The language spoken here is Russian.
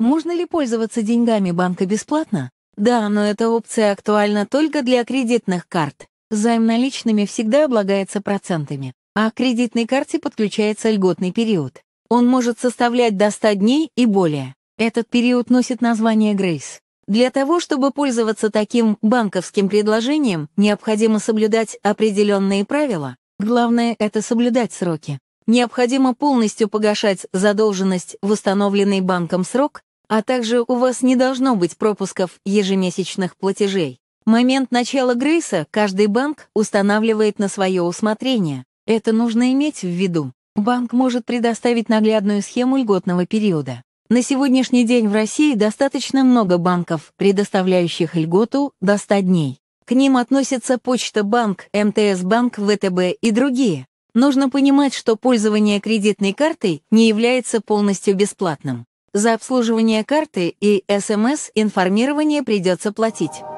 Можно ли пользоваться деньгами банка бесплатно? Да, но эта опция актуальна только для кредитных карт. Займ наличными всегда облагается процентами, а к кредитной карте подключается льготный период. Он может составлять до 100 дней и более. Этот период носит название «Грейс». Для того, чтобы пользоваться таким банковским предложением, необходимо соблюдать определенные правила. Главное — это соблюдать сроки. Необходимо полностью погашать задолженность в установленный банком срок а также у вас не должно быть пропусков ежемесячных платежей. Момент начала Грейса каждый банк устанавливает на свое усмотрение. Это нужно иметь в виду. Банк может предоставить наглядную схему льготного периода. На сегодняшний день в России достаточно много банков, предоставляющих льготу до 100 дней. К ним относятся Почта Банк, МТС Банк, ВТБ и другие. Нужно понимать, что пользование кредитной картой не является полностью бесплатным. За обслуживание карты и СМС-информирование придется платить.